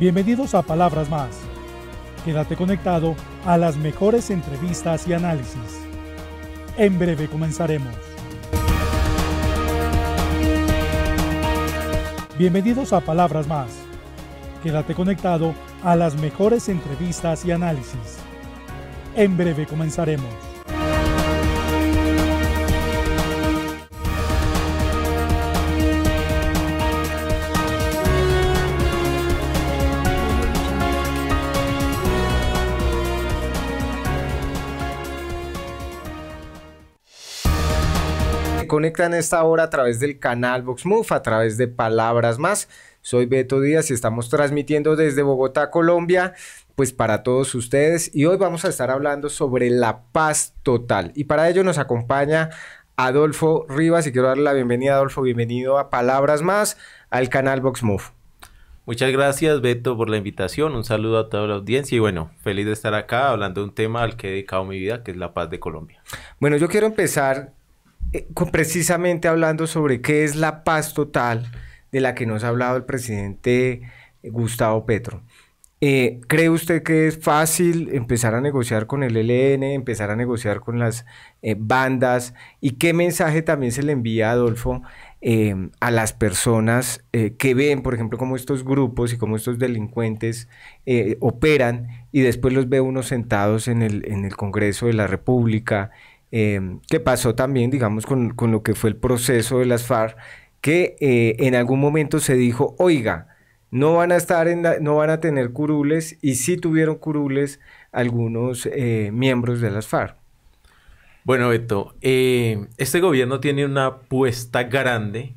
Bienvenidos a Palabras Más. Quédate conectado a las mejores entrevistas y análisis. En breve comenzaremos. Bienvenidos a Palabras Más. Quédate conectado a las mejores entrevistas y análisis. En breve comenzaremos. conectan esta hora a través del canal VoxMove, a través de Palabras Más. Soy Beto Díaz y estamos transmitiendo desde Bogotá, Colombia, pues para todos ustedes. Y hoy vamos a estar hablando sobre la paz total. Y para ello nos acompaña Adolfo Rivas y quiero darle la bienvenida, Adolfo. Bienvenido a Palabras Más, al canal VoxMove. Muchas gracias, Beto, por la invitación. Un saludo a toda la audiencia y bueno, feliz de estar acá hablando de un tema al que he dedicado mi vida, que es la paz de Colombia. Bueno, yo quiero empezar eh, precisamente hablando sobre qué es la paz total de la que nos ha hablado el presidente eh, Gustavo Petro. Eh, ¿Cree usted que es fácil empezar a negociar con el ELN, empezar a negociar con las bandas? ¿Y qué mensaje también se le envía Adolfo a las personas que ven, por ejemplo, cómo estos grupos y cómo estos delincuentes operan y después los ve uno sentados en el, en el Congreso de la República Em, que pasó también, digamos, con, lo que fue el proceso de las FARC, que eh, en algún momento se dijo, oiga, no van a estar en no van a tener curules, y sí tuvieron curules algunos eh, miembros de las FARC. Bueno, Beto, eh, este gobierno tiene una apuesta grande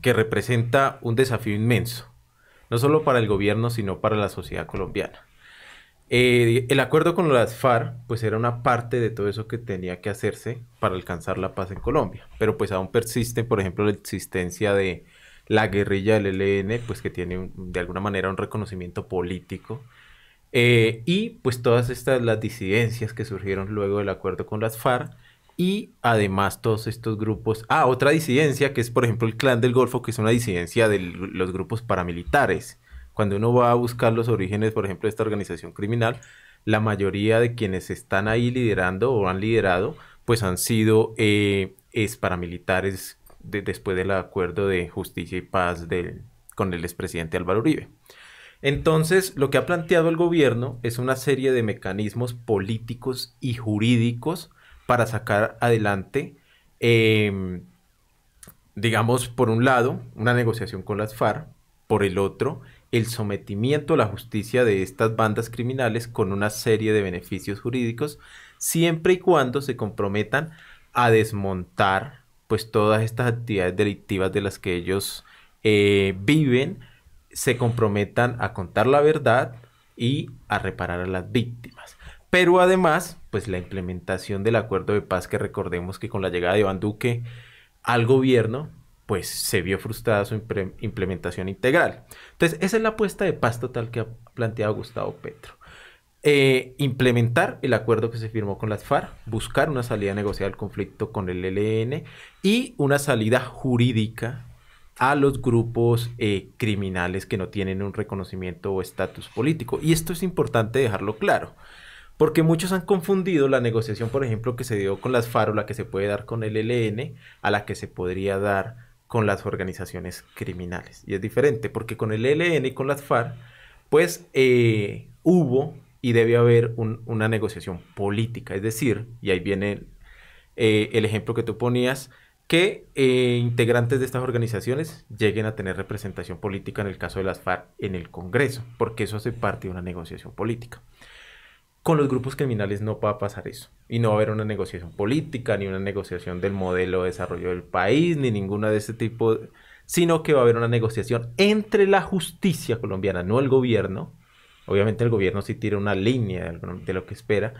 que representa un desafío inmenso, no solo para el gobierno, sino para la sociedad colombiana. Eh, el acuerdo con las FARC, pues era una parte de todo eso que tenía que hacerse para alcanzar la paz en Colombia. Pero pues aún persiste, por ejemplo, la existencia de la guerrilla del ELN, pues que tiene de alguna manera un reconocimiento político. Eh, y pues todas estas las disidencias que surgieron luego del acuerdo con las FARC y además todos estos grupos. Ah, otra disidencia que es por ejemplo el Clan del Golfo, que es una disidencia de los grupos paramilitares. Cuando uno va a buscar los orígenes, por ejemplo, de esta organización criminal, la mayoría de quienes están ahí liderando o han liderado, pues han sido eh, paramilitares después del acuerdo de justicia y paz con el expresidente Álvaro Uribe. Entonces, lo que ha planteado el gobierno es una serie de mecanismos políticos y jurídicos para sacar adelante, em, digamos, por un lado, una negociación con las FARC, por el otro, el sometimiento a la justicia de estas bandas criminales con una serie de beneficios jurídicos, siempre y cuando se comprometan a desmontar pues todas estas actividades delictivas de las que ellos eh, viven, se comprometan a contar la verdad y a reparar a las víctimas. Pero además, pues la implementación del acuerdo de paz que recordemos que con la llegada de Iván Duque al gobierno, pues se vio frustrada su implementación integral. Entonces, esa es la apuesta de paz total que ha planteado Gustavo Petro. Eh, implementar el acuerdo que se firmó con las FARC, buscar una salida negociada al conflicto con el ELN y una salida jurídica a los grupos eh, criminales que no tienen un reconocimiento o estatus político. Y esto es importante dejarlo claro, porque muchos han confundido la negociación, por ejemplo, que se dio con las FARC la que se puede dar con el ELN a la que se podría dar con las organizaciones criminales. Y es diferente, porque con el ELN y con las FARC, pues eh, hubo y debe haber una negociación política. Es decir, y ahí viene eh, el, ejemplo que tú ponías, que eh, integrantes de estas organizaciones lleguen a tener representación política en el caso de las FARC en el Congreso, porque eso hace parte de una negociación política. Con los grupos criminales no va a pasar eso. Y no va a haber una negociación política, ni una negociación del modelo de desarrollo del país, ni ninguna de ese tipo, sino que va a haber una negociación entre la justicia colombiana, no el gobierno. Obviamente el gobierno sí tiene una línea de lo que espera.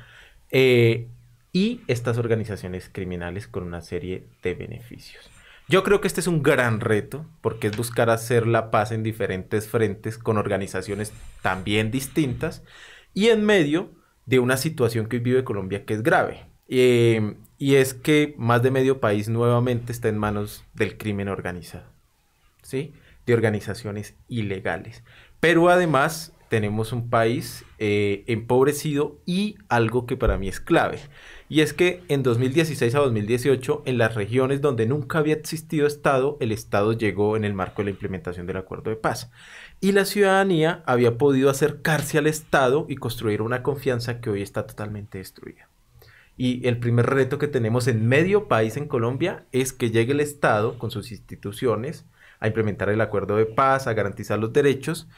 Eh, y estas organizaciones criminales con una serie de beneficios. Yo creo que este es un gran reto porque es buscar hacer la paz en diferentes frentes con organizaciones también distintas y en medio de una situación que vive Colombia que es grave. Em, y es que más de medio país nuevamente está en manos del crimen organizado, ¿sí? De organizaciones ilegales. Pero además tenemos un país eh, empobrecido y algo que para mí es clave. Y es que en 2016 a 2018, en las regiones donde nunca había existido Estado, el Estado llegó en el marco de la implementación del acuerdo de paz y la ciudadanía había podido acercarse al Estado y construir una confianza que hoy está totalmente destruida. Y el primer reto que tenemos en medio país en Colombia es que llegue el Estado con sus instituciones a implementar el acuerdo de paz, a garantizar los derechos,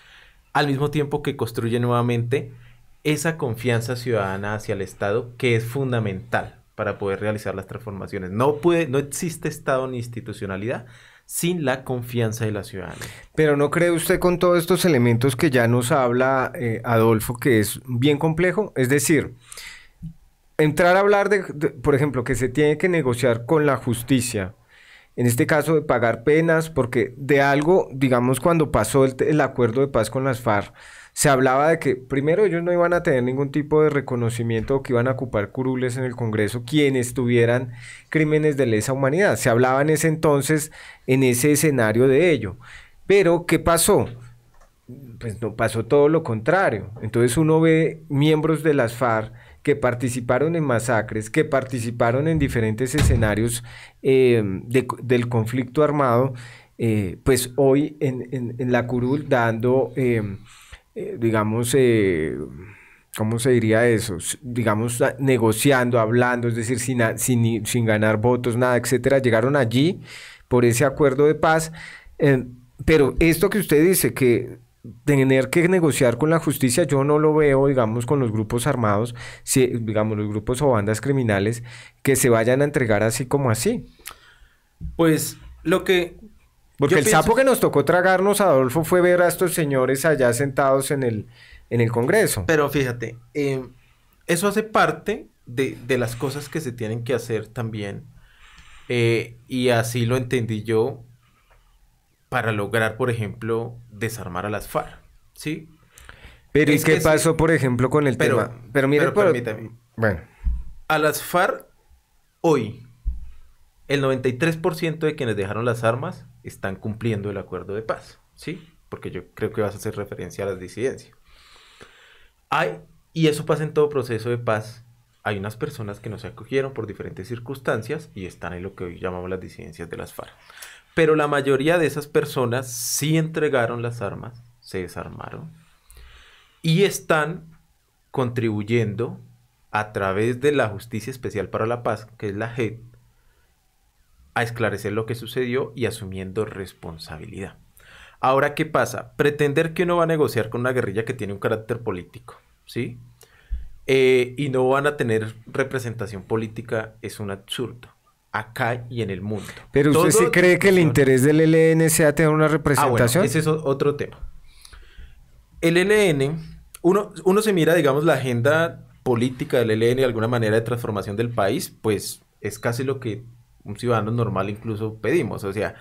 al mismo tiempo que construye nuevamente esa confianza ciudadana hacia el Estado que es fundamental para poder realizar las transformaciones. No, puede, no existe Estado ni institucionalidad sin la confianza de la ciudadanía. Pero ¿no cree usted con todos estos elementos que ya nos habla eh, Adolfo que es bien complejo? Es decir, entrar a hablar de, por ejemplo, que se tiene que negociar con la justicia, en este caso de pagar penas, porque de algo, digamos, cuando pasó el acuerdo de paz con las FARC, se hablaba de que primero ellos no iban a tener ningún tipo de reconocimiento o que iban a ocupar curules en el Congreso quienes tuvieran crímenes de lesa humanidad. Se hablaba en ese entonces, en ese escenario de ello. Pero, ¿qué pasó? Pues no pasó todo lo contrario. Entonces uno ve miembros de las FARC que participaron en masacres, que participaron en diferentes escenarios em, del conflicto armado, eh, pues hoy en, la curul dando... Em, eh, digamos, eh, ¿cómo se diría eso? Digamos, negociando, hablando, es decir, sin, sin, ganar votos, nada, etcétera, llegaron allí por ese acuerdo de paz. Em, pero esto que usted dice, que tener que negociar con la justicia, yo no lo veo, digamos, con los grupos armados, si, digamos, los grupos o bandas criminales que se vayan a entregar así como así. Pues lo que porque el sapo que nos tocó tragarnos, Adolfo, fue ver a estos señores allá sentados en el, en el Congreso. Pero fíjate, eh, eso hace parte de, las cosas que se tienen que hacer también. Eh, y así lo entendí yo para lograr, por ejemplo, desarmar a las FARC. ¿Sí? Pero ¿y qué pasó, por ejemplo, con el tema? Pero mira, pero permítame. Bueno. A las FARC, hoy, el 93% de quienes dejaron las armas están cumpliendo el acuerdo de paz, ¿sí? Porque yo creo que vas a hacer referencia a las disidencias. y eso pasa en todo proceso de paz, hay unas personas que no se acogieron por diferentes circunstancias y están en lo que hoy llamamos las disidencias de las FARC. Pero la mayoría de esas personas sí entregaron las armas, se desarmaron y están contribuyendo a través de la Justicia Especial para la Paz, que es la JEP, a esclarecer lo que sucedió y asumiendo responsabilidad. Ahora, ¿qué pasa? Pretender que uno va a negociar con una guerrilla que tiene un carácter político, ¿sí? Eh, y no van a tener representación política es un absurdo. Acá y en el mundo. Pero usted cree que el interés del L.N. sea tener una ah, representación. Ah, ese es otro tema. El L.N. uno, se mira, digamos, la agenda política del L.N. de alguna manera de transformación del país, pues es casi lo que un ciudadano normal incluso pedimos, o sea,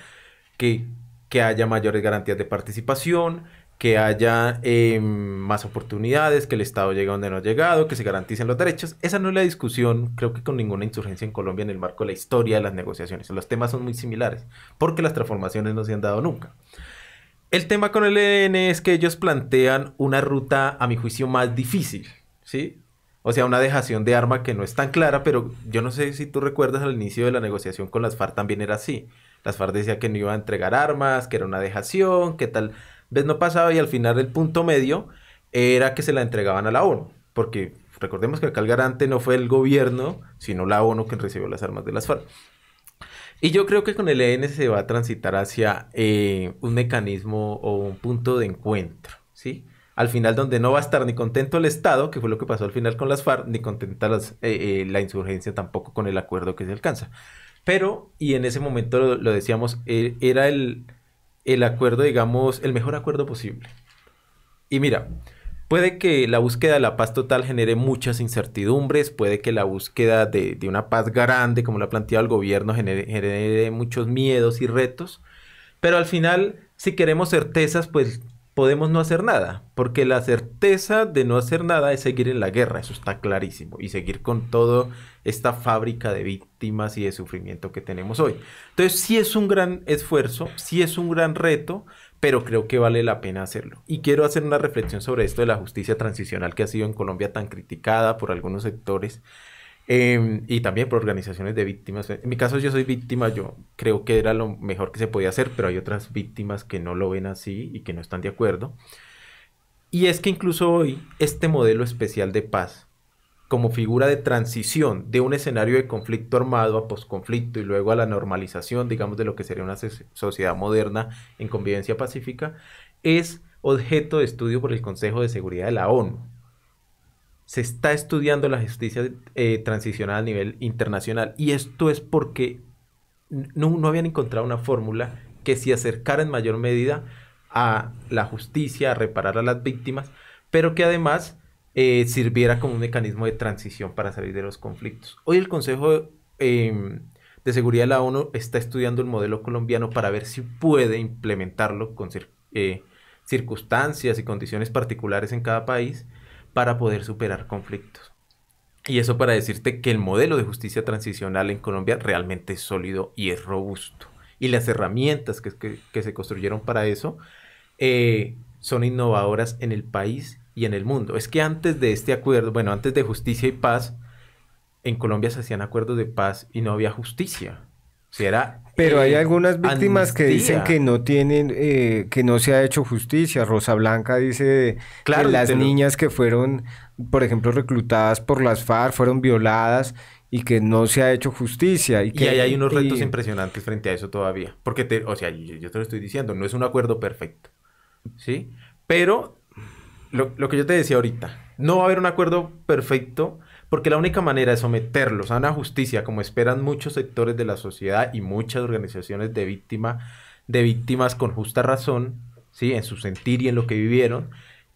que, que haya mayores garantías de participación, que haya em, más oportunidades, que el Estado llegue donde no ha llegado, que se garanticen los derechos. Esa no es la discusión, creo que con ninguna insurgencia en Colombia en el marco de la historia de las negociaciones. Los temas son muy similares, porque las transformaciones no se han dado nunca. El tema con el ELN e es que ellos plantean una ruta, a mi juicio, más difícil, ¿sí? O sea, una dejación de arma que no es tan clara, pero yo no sé si tú recuerdas al inicio de la negociación con las FARC también era así. Las FARC decía que no iba a entregar armas, que era una dejación, que tal. ¿Ves? No pasaba y al final el punto medio era que se la entregaban a la ONU. Porque recordemos que acá el garante no fue el gobierno, sino la ONU quien recibió las armas de las FARC. Y yo creo que con el EN se va a transitar hacia eh, un mecanismo o un punto de encuentro, ¿sí? al final donde no va a estar ni contento el Estado, que fue lo que pasó al final con las FARC, ni contenta eh, eh, la insurgencia tampoco con el acuerdo que se alcanza. Pero, y en ese momento lo, decíamos, e, era el, acuerdo, digamos, el mejor acuerdo posible. Y mira, puede que la búsqueda de la paz total genere muchas incertidumbres, puede que la búsqueda de, una paz grande, como la ha planteado el gobierno, genere, genere muchos miedos y retos, pero al final si queremos certezas, pues podemos no hacer nada, porque la certeza de no hacer nada es seguir en la guerra, eso está clarísimo, y seguir con toda esta fábrica de víctimas y de sufrimiento que tenemos hoy. Entonces sí es un gran esfuerzo, sí es un gran reto, pero creo que vale la pena hacerlo. Y quiero hacer una reflexión sobre esto de la justicia transicional que ha sido en Colombia tan criticada por algunos sectores Em, y también por organizaciones de víctimas. En mi caso yo soy víctima, yo creo que era lo mejor que se podía hacer, pero hay otras víctimas que no lo ven así y que no están de acuerdo. Y es que incluso hoy este modelo especial de paz, como figura de transición de un escenario de conflicto armado a posconflicto y luego a la normalización, digamos, de lo que sería una sociedad moderna en convivencia pacífica, es objeto de estudio por el Consejo de Seguridad de la ONU se está estudiando la justicia eh, transicional a nivel internacional. Y esto es porque no, no habían encontrado una fórmula que se acercara en mayor medida a la justicia, a reparar a las víctimas, pero que además eh, sirviera como un mecanismo de transición para salir de los conflictos. Hoy el Consejo em, de Seguridad de la ONU está estudiando el modelo colombiano para ver si puede implementarlo con eh, circunstancias y condiciones particulares en cada país para poder superar conflictos. Y eso para decirte que el modelo de justicia transicional en Colombia realmente es sólido y es robusto. Y las herramientas que, se construyeron para eso eh, son innovadoras en el país y en el mundo. Es que antes de este acuerdo, bueno, antes de justicia y paz, en Colombia se hacían acuerdos de paz y no había justicia. Pero hay algunas víctimas que dicen que no tienen, eh, que no se ha hecho justicia. Rosa Blanca dice que las niñas que fueron, por ejemplo, reclutadas por las FARC fueron violadas y que no se ha hecho justicia. Y, hay unos retos impresionantes frente a eso todavía. Porque, te, o sea, yo, te lo estoy diciendo, no es un acuerdo perfecto. ¿Sí? Pero lo que yo te decía ahorita, no va a haber un acuerdo perfecto porque la única manera de someterlos a una justicia, como esperan muchos sectores de la sociedad y muchas organizaciones de, de víctimas con justa razón, ¿sí? en su sentir y en lo que vivieron,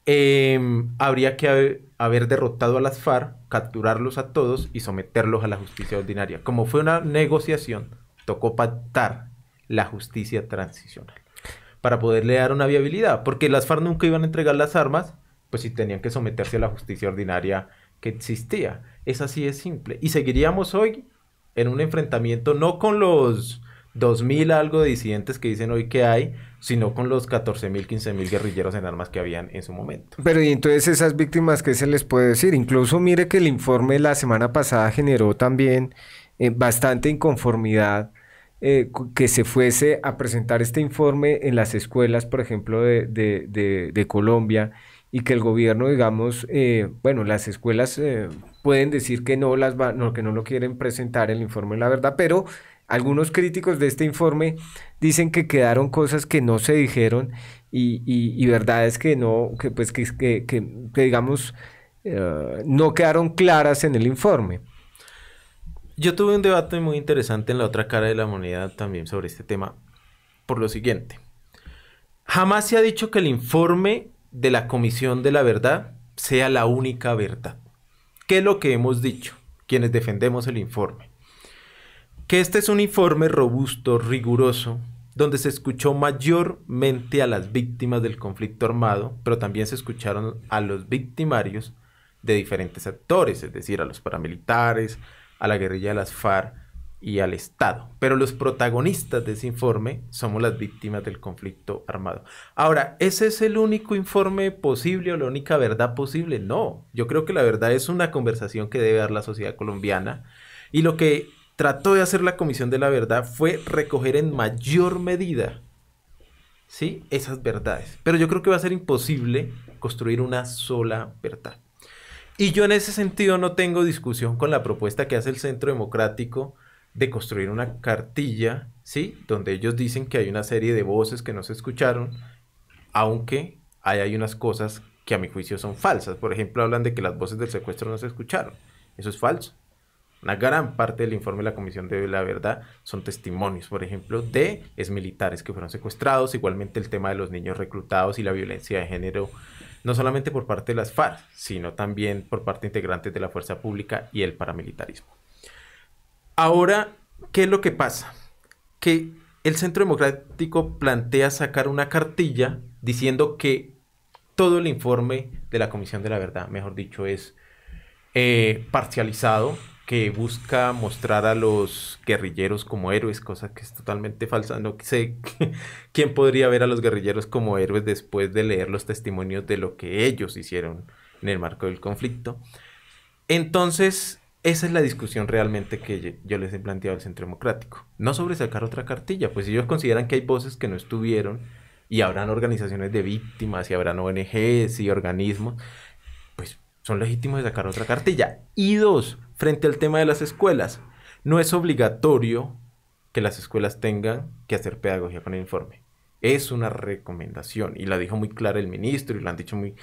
em, habría que haber, derrotado a las FARC, capturarlos a todos y someterlos a la justicia ordinaria. Como fue una negociación, tocó pactar la justicia transicional para poderle dar una viabilidad, porque las FARC nunca iban a entregar las armas, pues si tenían que someterse a la justicia ordinaria que existía. Es así de simple. Y seguiríamos hoy en un enfrentamiento no con los 2.000 algo de disidentes que dicen hoy que hay, sino con los 14.000, 15.000 guerrilleros en armas que habían en su momento. Pero y entonces esas víctimas, ¿qué se les puede decir? Incluso mire que el informe la semana pasada generó también eh, bastante inconformidad eh, que se fuese a presentar este informe en las escuelas, por ejemplo, de, de, de, de Colombia y que el gobierno, digamos, eh, bueno, las escuelas eh, pueden decir que no, las no, que no lo quieren presentar el informe, la verdad, pero algunos críticos de este informe dicen que quedaron cosas que no se dijeron y, y, y verdades que no, que pues que, digamos, eh, no quedaron claras en el informe. Yo tuve un debate muy interesante en la otra cara de la moneda también sobre este tema, por lo siguiente. Jamás se ha dicho que el informe de la Comisión de la Verdad sea la única verdad. ¿Qué es lo que hemos dicho quienes defendemos el informe? Que este es un informe robusto, riguroso, donde se escuchó mayormente a las víctimas del conflicto armado, pero también se escucharon a los victimarios de diferentes actores, es decir, a los paramilitares, a la guerrilla de las FARC, y al Estado. Pero los protagonistas de ese informe somos las víctimas del conflicto armado. Ahora, ¿ese es el único informe posible o la única verdad posible? No, yo creo que la verdad es una conversación que debe dar la sociedad colombiana. Y lo que trató de hacer la Comisión de la Verdad fue recoger en mayor medida ¿sí? esas verdades. Pero yo creo que va a ser imposible construir una sola verdad. Y yo en ese sentido no tengo discusión con la propuesta que hace el Centro Democrático de construir una cartilla, ¿sí? Donde ellos dicen que hay una serie de voces que no se escucharon, aunque hay unas cosas que a mi juicio son falsas. Por ejemplo, hablan de que las voces del secuestro no se escucharon. Eso es falso. Una gran parte del informe de la Comisión de la Verdad son testimonios, por ejemplo, de exmilitares que fueron secuestrados, igualmente el tema de los niños reclutados y la violencia de género, no solamente por parte de las FARC, sino también por parte de integrantes de la fuerza pública y el paramilitarismo. Ahora, ¿qué es lo que pasa? Que el Centro Democrático plantea sacar una cartilla diciendo que todo el informe de la Comisión de la Verdad, mejor dicho, es eh, parcializado, que busca mostrar a los guerrilleros como héroes, cosa que es totalmente falsa. No sé quién podría ver a los guerrilleros como héroes después de leer los testimonios de lo que ellos hicieron en el marco del conflicto. Entonces, esa es la discusión realmente que yo les he planteado al Centro Democrático. No sobre sacar otra cartilla, pues si ellos consideran que hay voces que no estuvieron y habrán organizaciones de víctimas y habrán ONGs y organismos, pues son legítimos de sacar otra cartilla. Y dos, frente al tema de las escuelas, no es obligatorio que las escuelas tengan que hacer pedagogía con el informe. Es una recomendación y la dijo muy clara el ministro y lo han dicho muy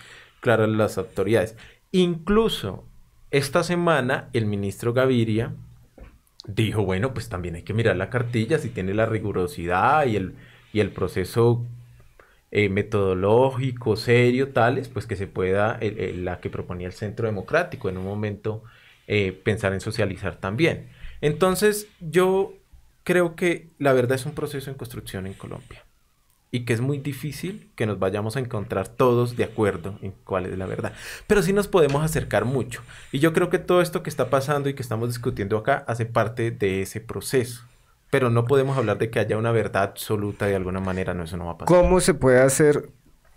claras las autoridades. Incluso esta semana el ministro Gaviria dijo, bueno, pues también hay que mirar la cartilla, si tiene la rigurosidad y el, y el proceso eh, metodológico, serio, tales, pues que se pueda, la que proponía el Centro Democrático en un momento, eh, pensar en socializar también. Entonces, yo creo que la verdad es un proceso en construcción en Colombia y que es muy difícil que nos vayamos a encontrar todos de acuerdo en cuál es la verdad. Pero sí nos podemos acercar mucho. Y yo creo que todo esto que está pasando y que estamos discutiendo acá hace parte de ese proceso. Pero no podemos hablar de que haya una verdad absoluta de alguna manera, no, eso no va a pasar. ¿Cómo se puede hacer,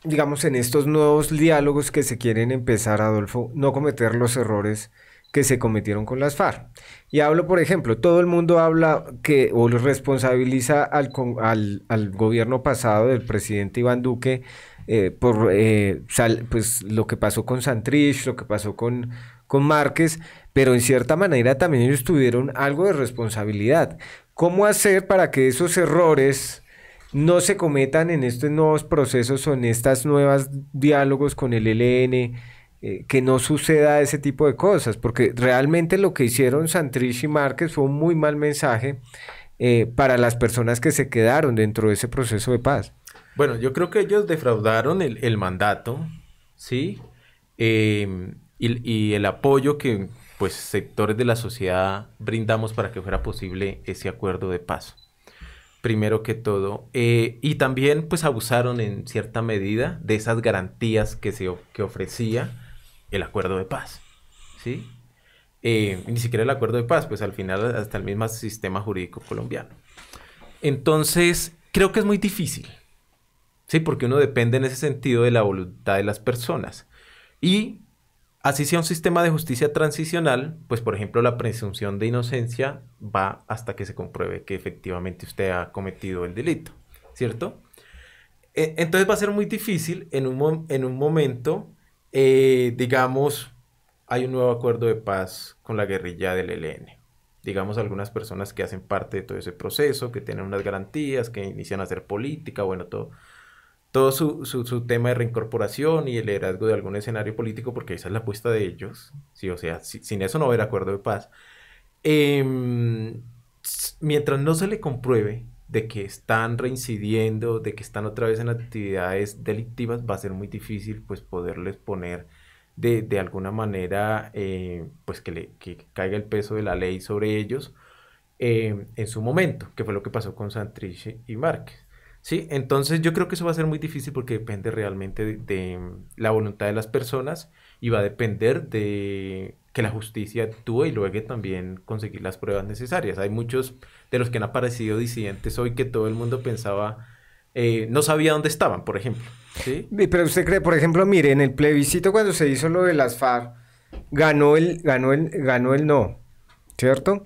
digamos, en estos nuevos diálogos que se quieren empezar, Adolfo, no cometer los errores? que se cometieron con las FARC. Y hablo, por ejemplo, todo el mundo habla que o responsabiliza al, al, al gobierno pasado del presidente Iván Duque eh, por eh, sal, pues, lo que pasó con Santrich, lo que pasó con, con Márquez, pero en cierta manera también ellos tuvieron algo de responsabilidad. ¿Cómo hacer para que esos errores no se cometan en estos nuevos procesos o en estos nuevos diálogos con el e LN? Eh, que no suceda ese tipo de cosas, porque realmente lo que hicieron Santrich y Márquez fue un muy mal mensaje eh, para las personas que se quedaron dentro de ese proceso de paz. Bueno, yo creo que ellos defraudaron el, mandato, ¿sí? Em, y, el apoyo que pues sectores de la sociedad brindamos para que fuera posible ese acuerdo de paz primero que todo. Eh, y también pues abusaron en cierta medida de esas garantías que se que ofrecía el acuerdo de paz. ¿Sí? Eh, ni siquiera el acuerdo de paz, pues al final hasta el mismo sistema jurídico colombiano. Entonces, creo que es muy difícil, ¿sí? Porque uno depende en ese sentido de la voluntad de las personas. Y así sea un sistema de justicia transicional, pues por ejemplo la presunción de inocencia va hasta que se compruebe que efectivamente usted ha cometido el delito, ¿cierto? E-, entonces va a ser muy difícil en en un momento eh, digamos, hay un nuevo acuerdo de paz con la guerrilla del ELN. Digamos, algunas personas que hacen parte de todo ese proceso, que tienen unas garantías, que inician a hacer política, bueno, todo, todo su, tema de reincorporación y el liderazgo de algún escenario político, porque esa es la apuesta de ellos, ¿sí? O sea, sin eso no va haber acuerdo de paz. Em, mientras no se le compruebe de que están reincidiendo, de que están otra vez en actividades delictivas, va a ser muy difícil pues poderles poner de, alguna manera eh, pues que, le, que caiga el peso de la ley sobre ellos eh, en su momento, que fue lo que pasó con Santriche y Márquez. ¿Sí? Entonces yo creo que eso va a ser muy difícil porque depende realmente de la voluntad de las personas y va a depender de que la justicia actúe y luego también conseguir las pruebas necesarias. Hay muchos de los que han aparecido disidentes hoy que todo el mundo pensaba, eh, no sabía dónde estaban, por ejemplo. ¿sí? Pero usted cree, por ejemplo, mire, en el plebiscito cuando se hizo lo de las FARC, ganó el, ganó el, ganó el no, ¿cierto?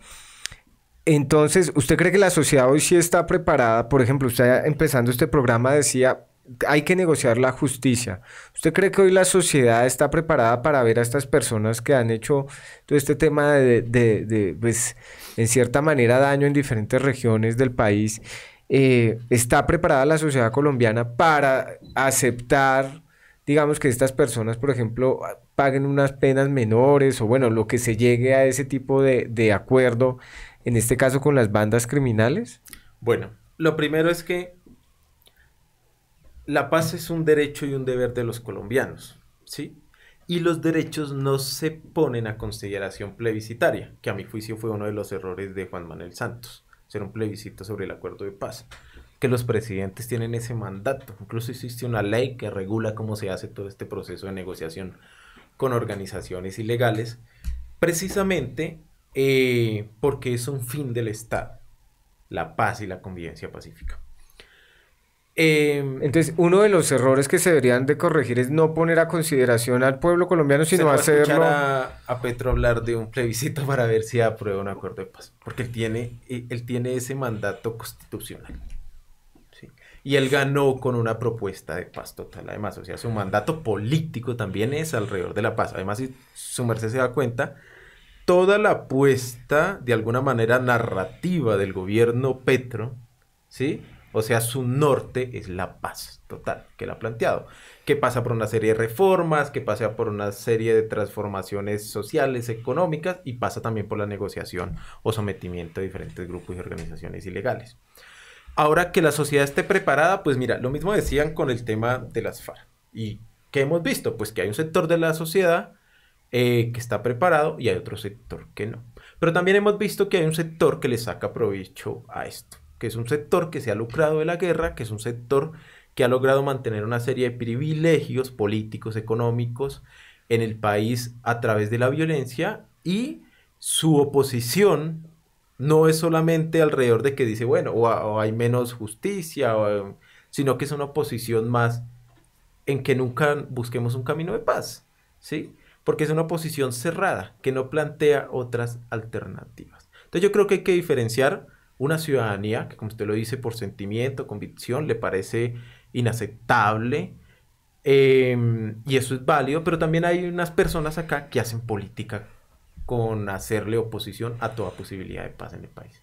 Entonces, ¿usted cree que la sociedad hoy sí está preparada? Por ejemplo, usted empezando este programa decía, hay que negociar la justicia. ¿Usted cree que hoy la sociedad está preparada para ver a estas personas que han hecho todo este tema de, pues, en cierta manera, daño en diferentes regiones del país? Eh, ¿Está preparada la sociedad colombiana para aceptar, digamos, que estas personas, por ejemplo, paguen unas penas menores o, bueno, lo que se llegue a ese tipo de, de acuerdo, en este caso con las bandas criminales? Bueno, lo primero es que la paz es un derecho y un deber de los colombianos, ¿sí? Y los derechos no se ponen a consideración plebiscitaria, que a mi juicio fue uno de los errores de Juan Manuel Santos, ser un plebiscito sobre el acuerdo de paz, que los presidentes tienen ese mandato. Incluso existe una ley que regula cómo se hace todo este proceso de negociación con organizaciones ilegales, precisamente eh, porque es un fin del Estado, la paz y la convivencia pacífica. Eh, entonces, uno de los errores que se deberían de corregir es no poner a consideración al pueblo colombiano, sino hacerlo... A, Petro hablar de un plebiscito para ver si aprueba un acuerdo de paz, porque él tiene, eh, él tiene ese mandato constitucional. Y él ganó con una propuesta de paz total, además. O sea, su mandato político también es alrededor de la paz. Además, si su merced se da cuenta, toda la apuesta, de alguna manera narrativa del gobierno Petro, ¿sí? O sea, su norte es la paz total que él ha planteado, que pasa por una serie de reformas, que pasa por una serie de transformaciones sociales, económicas y pasa también por la negociación o sometimiento de diferentes grupos y organizaciones ilegales. Ahora que la sociedad esté preparada, pues mira, lo mismo decían con el tema de las FARC. ¿Y qué hemos visto? Pues que hay un sector de la sociedad eh, que está preparado y hay otro sector que no. Pero también hemos visto que hay un sector que le saca provecho a esto que es un sector que se ha lucrado de la guerra, que es un sector que ha logrado mantener una serie de privilegios políticos, económicos en el país a través de la violencia y su oposición no es solamente alrededor de que dice, bueno, o, hay menos justicia, sino que es una oposición más en que nunca busquemos un camino de paz, ¿sí? Porque es una oposición cerrada, que no plantea otras alternativas. Entonces yo creo que hay que diferenciar una ciudadanía que, como usted lo dice, por sentimiento, convicción, le parece inaceptable. Em, y eso es válido, pero también hay unas personas acá que hacen política con hacerle oposición a toda posibilidad de paz en el país.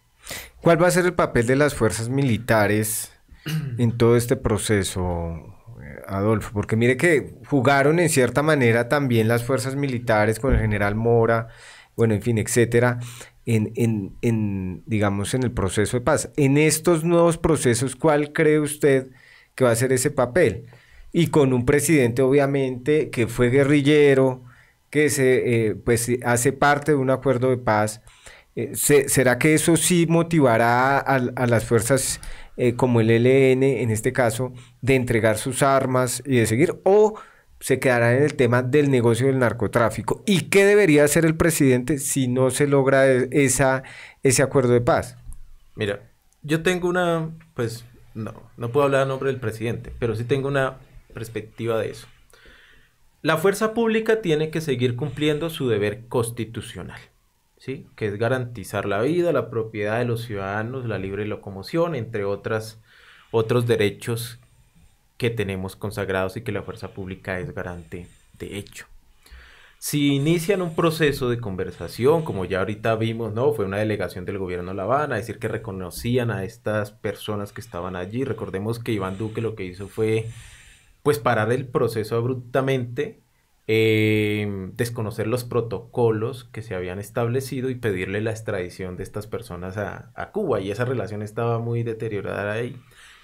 ¿Cuál va a ser el papel de las fuerzas militares en todo este proceso, eh, Adolfo? Porque mire que jugaron en cierta manera también las fuerzas militares con el general Mora, bueno, en fin, etcétera, en, en, en, digamos, en el proceso de paz. En estos nuevos procesos, ¿cuál cree usted que va a ser ese papel? Y con un presidente, obviamente, que fue guerrillero, que se, eh, pues, hace parte de un acuerdo de paz. Eh, ¿Será que eso sí motivará a, las fuerzas eh, como el e LN, en este caso, de entregar sus armas y de seguir? ¿O se quedará en el tema del negocio del narcotráfico. ¿Y qué debería hacer el presidente si no se logra e, esa, ese acuerdo de paz? Mira, yo tengo una, pues no, no puedo hablar a nombre del presidente, pero sí tengo una perspectiva de eso. La fuerza pública tiene que seguir cumpliendo su deber constitucional, ¿sí? que es garantizar la vida, la propiedad de los ciudadanos, la libre locomoción, entre otras, otros derechos que tenemos consagrados y que la fuerza pública es garante de hecho. Si inician un proceso de conversación, como ya ahorita vimos, ¿no? Fue una delegación del gobierno de La Habana, decir que reconocían a estas personas que estaban allí. Recordemos que Iván Duque lo que hizo fue, pues, parar el proceso abruptamente, em, desconocer los protocolos que se habían establecido y pedirle la extradición de estas personas a Cuba. Y esa relación estaba muy deteriorada ahí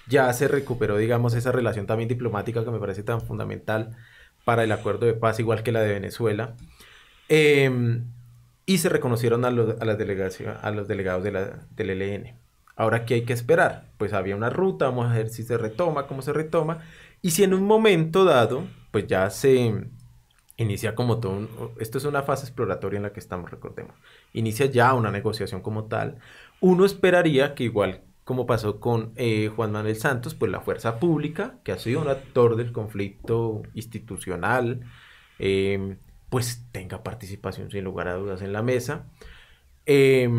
ya se recuperó, digamos, esa relación también diplomática que me parece tan fundamental para el acuerdo de paz, igual que la de Venezuela. Em, y se reconocieron a los, las delegación, a los delegados de la, del ELN. Ahora, ¿qué hay que esperar? Pues había una ruta, vamos a ver si se retoma, cómo se retoma, y si en un momento dado, pues ya se inicia como todo, esto es una fase exploratoria en la que estamos, recordemos, inicia ya una negociación como tal, uno esperaría que igual como pasó con eh, Juan Manuel Santos, pues la fuerza pública, que ha sido un actor del conflicto institucional, eh, pues tenga participación sin lugar a dudas en la mesa. Eh,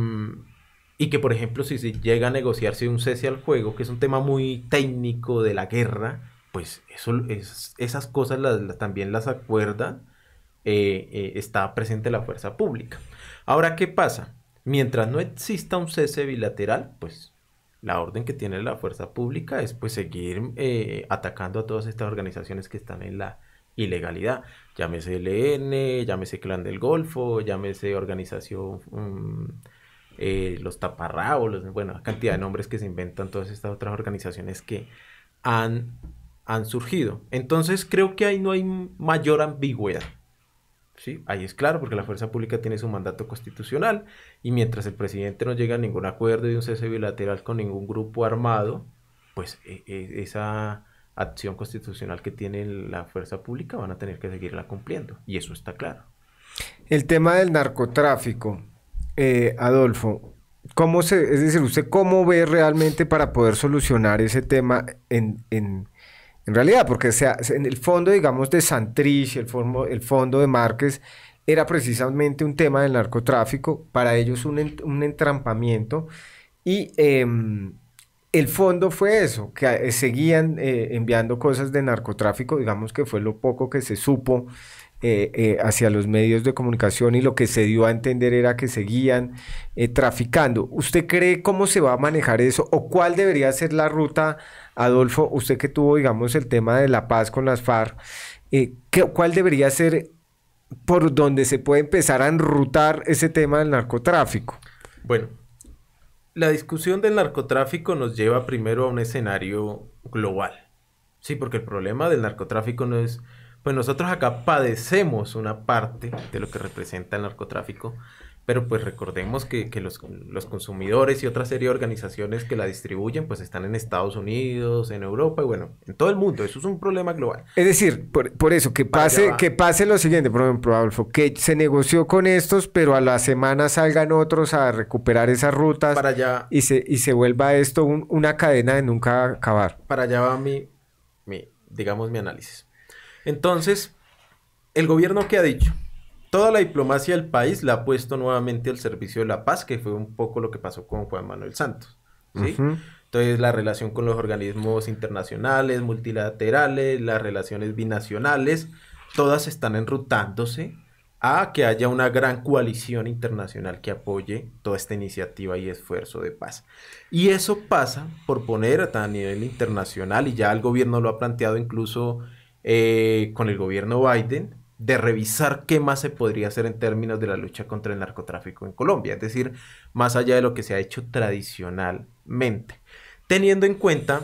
y que, por ejemplo, si se llega a negociarse un cese al juego, que es un tema muy técnico de la guerra, pues eso, es, esas cosas también las acuerda, está presente la fuerza pública. Ahora, ¿qué pasa? Mientras no exista un cese bilateral, pues la orden que tiene la fuerza pública es pues seguir eh, atacando a todas estas organizaciones que están en la ilegalidad, llámese LN, llámese Clan del Golfo, llámese organización, mm, eh, los taparrabos, Bueno, bueno, cantidad de nombres que se inventan todas estas otras organizaciones que han, han surgido. Entonces creo que ahí no hay mayor ambigüedad. Ahí es claro, porque la fuerza pública tiene su mandato constitucional y mientras el presidente no llega a ningún acuerdo de un cese bilateral con ningún grupo armado, pues e, e, esa acción constitucional que tiene la fuerza pública van a tener que seguirla cumpliendo y eso está claro. El tema del narcotráfico, eh, Adolfo, ¿cómo se, es decir, usted cómo ve realmente para poder solucionar ese tema en en realidad, porque sea, en el fondo, digamos, de Santrich, el, el fondo de Márquez, era precisamente un tema del narcotráfico, para ellos un, entrampamiento y em, el fondo fue eso, que eh, seguían eh, enviando cosas de narcotráfico, digamos que fue lo poco que se supo eh, hacia los medios de comunicación y lo que se dio a entender era que seguían traficando. ¿Usted cree cómo se va a manejar eso o cuál debería ser la ruta, Adolfo? Usted que tuvo, digamos, el tema de la paz con las FARC, ¿cuál debería ser por donde se puede empezar a enrutar ese tema del narcotráfico? Bueno, la discusión del narcotráfico nos lleva primero a un escenario global. Sí, porque el problema del narcotráfico no es, pues nosotros acá padecemos una parte de lo que representa el narcotráfico, pero pues recordemos que, los, consumidores y otra serie de organizaciones que la distribuyen pues están en Estados Unidos, en Europa y bueno, en todo el mundo. Eso es un problema global. Es decir, por, eso, que pase, que pase lo siguiente, por ejemplo, Adolfo, que se negoció con estos, pero a la semana salgan otros a recuperar esas rutas para allá, y, se, y se vuelva esto una cadena de nunca acabar. Para allá va mi, mi digamos, mi análisis. Entonces, el gobierno qué ha dicho, toda la diplomacia del país la ha puesto nuevamente al servicio de la paz, que fue un poco lo que pasó con Juan Manuel Santos. ¿sí? Entonces, la relación con los organismos internacionales, multilaterales, las relaciones binacionales, todas están enrutándose a que haya una gran coalición internacional que apoye toda esta iniciativa y esfuerzo de paz. Y eso pasa por poner a nivel internacional, y ya el gobierno lo ha planteado incluso eh, con el gobierno Biden, de revisar qué más se podría hacer en términos de la lucha contra el narcotráfico en Colombia, es decir, más allá de lo que se ha hecho tradicionalmente, teniendo en cuenta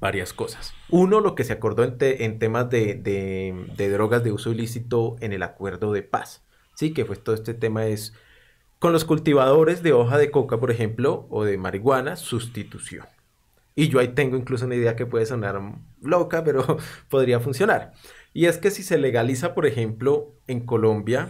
varias cosas. Uno, lo que se acordó en, temas de, drogas de uso ilícito en el acuerdo de paz, ¿sí? Que fue todo este tema es con los cultivadores de hoja de coca, por ejemplo, o de marihuana, sustitución. Y yo ahí tengo incluso una idea que puede sonar loca, pero podría funcionar. Y es que si se legaliza, por ejemplo, en Colombia,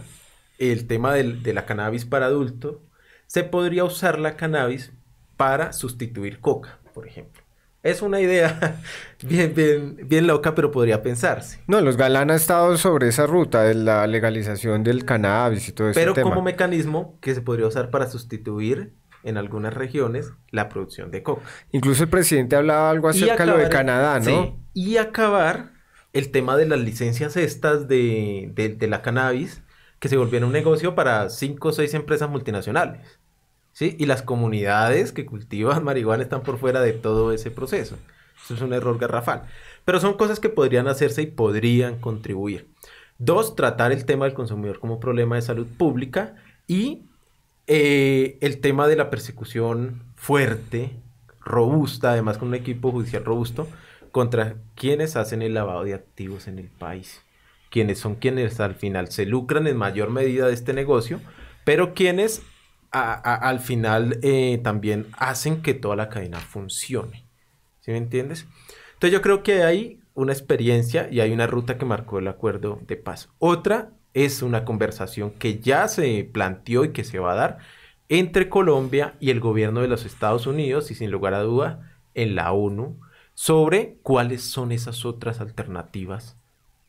el tema del, de la cannabis para adulto, se podría usar la cannabis para sustituir coca, por ejemplo. Es una idea bien, bien, loca, pero podría pensarse. No, los Galán ha estado sobre esa ruta de la legalización del cannabis y todo eso. Pero como mecanismo que se podría usar para sustituir en algunas regiones la producción de coca. Incluso el presidente hablaba algo acerca de lo de Canadá, ¿no? y acabar el tema de las licencias estas de, la cannabis, que se volvieron un negocio para cinco o seis empresas multinacionales. ¿sí? Y las comunidades que cultivan marihuana están por fuera de todo ese proceso. Eso es un error garrafal. Pero son cosas que podrían hacerse y podrían contribuir. Dos, tratar el tema del consumidor como problema de salud pública y eh, el tema de la persecución fuerte, robusta, además con un equipo judicial robusto, contra quienes hacen el lavado de activos en el país, quienes son quienes al final se lucran en mayor medida de este negocio, pero quienes al final eh, también hacen que toda la cadena funcione. ¿Sí me entiendes? Entonces yo creo que hay una experiencia y hay una ruta que marcó el acuerdo de paz. Otra es una conversación que ya se planteó y que se va a dar entre Colombia y el gobierno de los Estados Unidos y sin lugar a duda en la ONU sobre cuáles son esas otras alternativas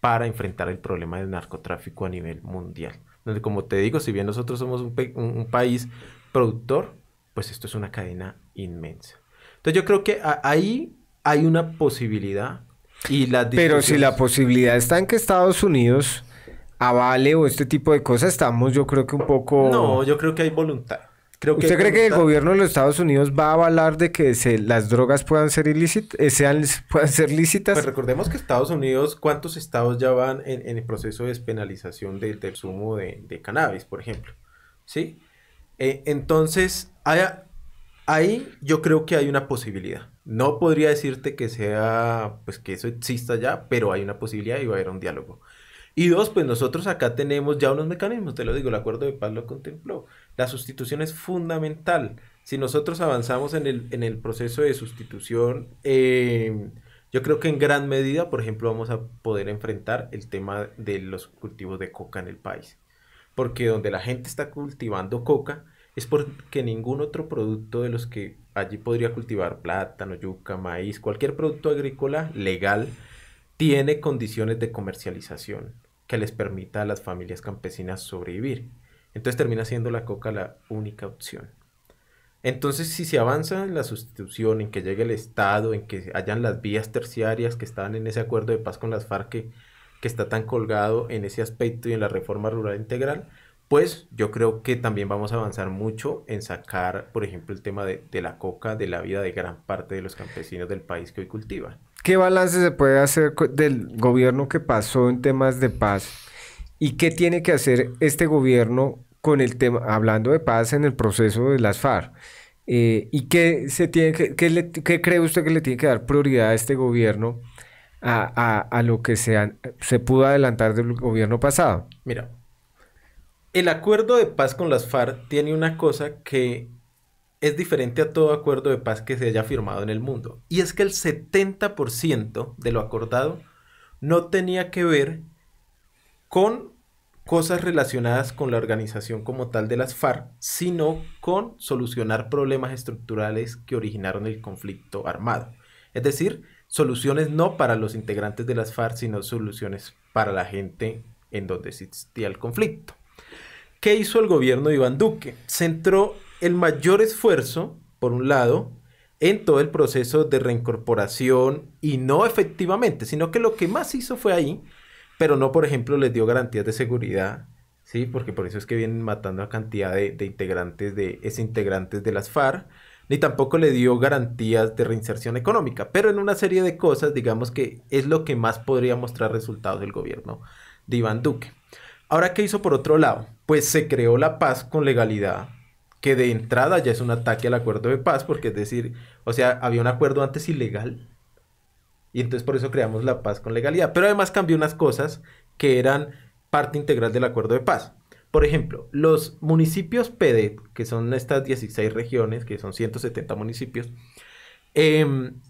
para enfrentar el problema del narcotráfico a nivel mundial. Donde, como te digo, si bien nosotros somos un, país productor, pues esto es una cadena inmensa. Entonces yo creo que ahí hay una posibilidad y la Pero si la posibilidad está en que Estados Unidos avale o este tipo de cosas, estamos yo creo que un poco... No, yo creo que hay voluntad. ¿Usted cree que el gobierno de los Estados Unidos va a avalar de que las drogas puedan ser ilícitas, eh, sean, puedan ser lícitas? Pues recordemos que Estados Unidos, ¿cuántos estados ya van en, el proceso de despenalización del, consumo de, cannabis, por ejemplo? ¿Sí? Eh, entonces, ahí yo creo que hay una posibilidad. No podría decirte que sea, pues que eso exista ya, pero hay una posibilidad y va a haber un diálogo. Y dos, pues nosotros acá tenemos ya unos mecanismos, te lo digo, el acuerdo de paz lo contempló. La sustitución es fundamental. Si nosotros avanzamos en el, proceso de sustitución, eh, yo creo que en gran medida, por ejemplo, vamos a poder enfrentar el tema de los cultivos de coca en el país. Porque donde la gente está cultivando coca es porque ningún otro producto de los que allí podría cultivar plátano, yuca, maíz, cualquier producto agrícola legal, tiene condiciones de comercialización que les permita a las familias campesinas sobrevivir. Entonces termina siendo la coca la única opción. Entonces, si se avanza en la sustitución, en que llegue el Estado, en que hayan las vías terciarias que estaban en ese acuerdo de paz con las FARC, que, está tan colgado en ese aspecto y en la reforma rural integral, pues yo creo que también vamos a avanzar mucho en sacar, por ejemplo, el tema de, de la coca de la vida de gran parte de los campesinos del país que hoy cultivan. ¿Qué balance se puede hacer del gobierno que pasó en temas de paz? ¿Y qué tiene que hacer este gobierno con el tema, hablando de paz en el proceso de las FARC? Eh, ¿Y qué, se tiene qué, cree usted que le tiene que dar prioridad a este gobierno a, lo que se, se pudo adelantar del gobierno pasado? Mira, el acuerdo de paz con las FARC tiene una cosa que es diferente a todo acuerdo de paz que se haya firmado en el mundo. Y es que el 70% de lo acordado no tenía que ver con cosas relacionadas con la organización como tal de las FARC, sino con solucionar problemas estructurales que originaron el conflicto armado. Es decir, soluciones no para los integrantes de las FARC, sino soluciones para la gente en donde existía el conflicto. ¿Qué hizo el gobierno de Iván Duque? Centró el mayor esfuerzo, por un lado, en todo el proceso de reincorporación y no efectivamente, sino que lo que más hizo fue ahí, pero no, por ejemplo, les dio garantías de seguridad, ¿sí? Porque por eso es que vienen matando a cantidad de, integrantes, de integrantes de las FARC, ni tampoco le dio garantías de reinserción económica, pero en una serie de cosas, digamos que es lo que más podría mostrar resultados del gobierno de Iván Duque. Ahora, ¿qué hizo por otro lado? Pues se creó la paz con legalidad que de entrada ya es un ataque al acuerdo de paz, porque es decir, o sea, había un acuerdo antes ilegal, y entonces por eso creamos la paz con legalidad. Pero además cambió unas cosas que eran parte integral del acuerdo de paz. Por ejemplo, los municipios PED, que son estas 16 regiones, que son 170 municipios, em,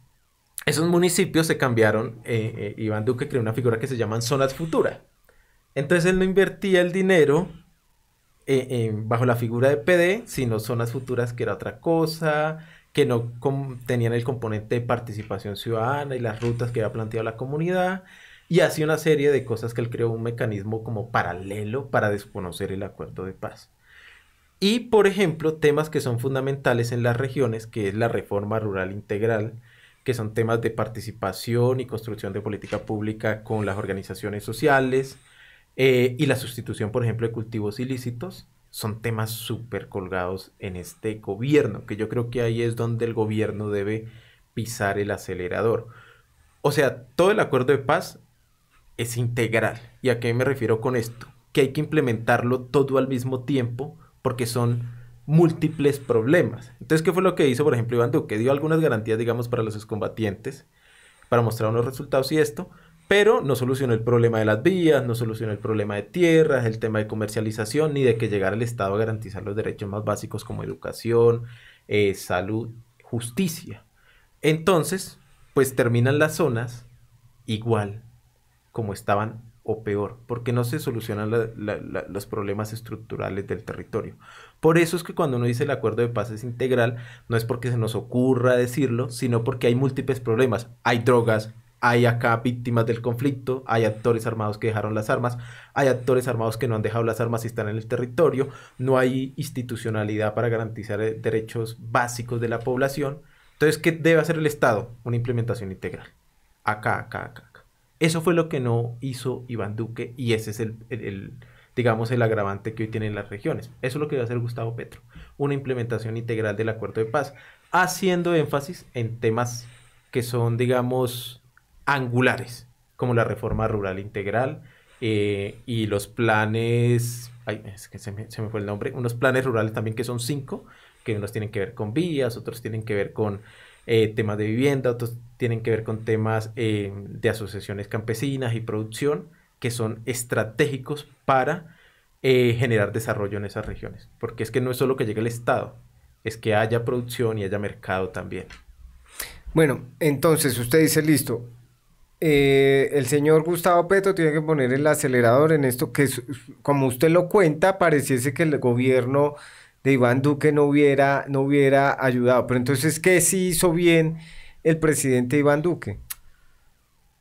esos municipios se cambiaron. Eh, eh, Iván Duque creó una figura que se llama zonas Futura Entonces él no invertía el dinero eh, eh, bajo la figura de PD, sino zonas futuras que era otra cosa, que no tenían el componente de participación ciudadana y las rutas que había planteado la comunidad, y así una serie de cosas que él creó un mecanismo como paralelo para desconocer el acuerdo de paz. Y, por ejemplo, temas que son fundamentales en las regiones, que es la reforma rural integral, que son temas de participación y construcción de política pública con las organizaciones sociales, eh, y la sustitución, por ejemplo, de cultivos ilícitos son temas súper colgados en este gobierno, que yo creo que ahí es donde el gobierno debe pisar el acelerador. O sea, todo el acuerdo de paz es integral. ¿Y a qué me refiero con esto? Que hay que implementarlo todo al mismo tiempo porque son múltiples problemas. Entonces, ¿qué fue lo que hizo, por ejemplo, Iván Duque? Dio algunas garantías, digamos, para los excombatientes para mostrar unos resultados y esto, pero no solucionó el problema de las vías, no solucionó el problema de tierras, el tema de comercialización, ni de que llegara el Estado a garantizar los derechos más básicos como educación, eh, salud, justicia. Entonces, pues terminan las zonas igual como estaban o peor, porque no se solucionan los problemas estructurales del territorio. Por eso es que cuando uno dice el acuerdo de paz es integral, no es porque se nos ocurra decirlo, sino porque hay múltiples problemas. Hay drogas, hay acá víctimas del conflicto, hay actores armados que dejaron las armas, hay actores armados que no han dejado las armas y están en el territorio, no hay institucionalidad para garantizar eh, derechos básicos de la población. Entonces, ¿qué debe hacer el Estado? Una implementación integral. Acá, acá, acá. Eso fue lo que no hizo Iván Duque y ese es el, digamos, el agravante que hoy tienen las regiones. Eso es lo que debe a hacer Gustavo Petro, una implementación integral del acuerdo de paz, haciendo énfasis en temas que son, digamos, angulares, como la reforma rural integral eh, y los planes, que se me, fue el nombre, unos planes rurales también que son cinco, que unos tienen que ver con vías, otros tienen que ver con eh, temas de vivienda, otros tienen que ver con temas eh, de asociaciones campesinas y producción, que son estratégicos para generar desarrollo en esas regiones. Porque es que no es solo que llegue el Estado, es que haya producción y haya mercado también. Bueno, entonces usted dice, listo, eh, el señor Gustavo Petro tiene que poner el acelerador en esto que, como usted lo cuenta, pareciese que el gobierno de Iván Duque no hubiera, no hubiera ayudado. Pero entonces, ¿qué sí hizo bien el presidente Iván Duque?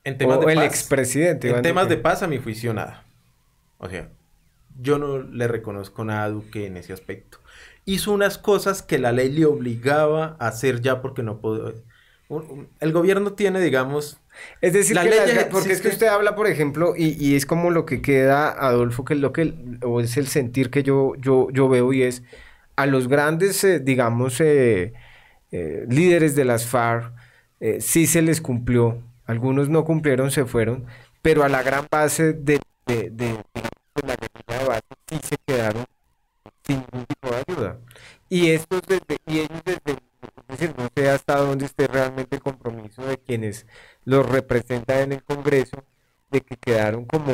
En temas o el paz, expresidente. en temas de paz, a mi juicio, nada. O sea, yo no le reconozco nada a Duque en ese aspecto. Hizo unas cosas que la ley le obligaba a hacer ya porque no podía el gobierno tiene, digamos... Es decir, porque es que usted habla, por ejemplo, y, es como lo que queda, Adolfo, que es lo que, es el sentir que yo, yo, yo veo y es a los grandes, eh, digamos, eh, eh, líderes de las FARC, sí se les cumplió, algunos no cumplieron, se fueron, pero a la gran base de, la comunidad base sí se quedaron sin ningún tipo de ayuda. Y estos desde, y ellos desde es decir, no sé hasta dónde esté realmente el compromiso de quienes los representan en el Congreso, de que quedaron como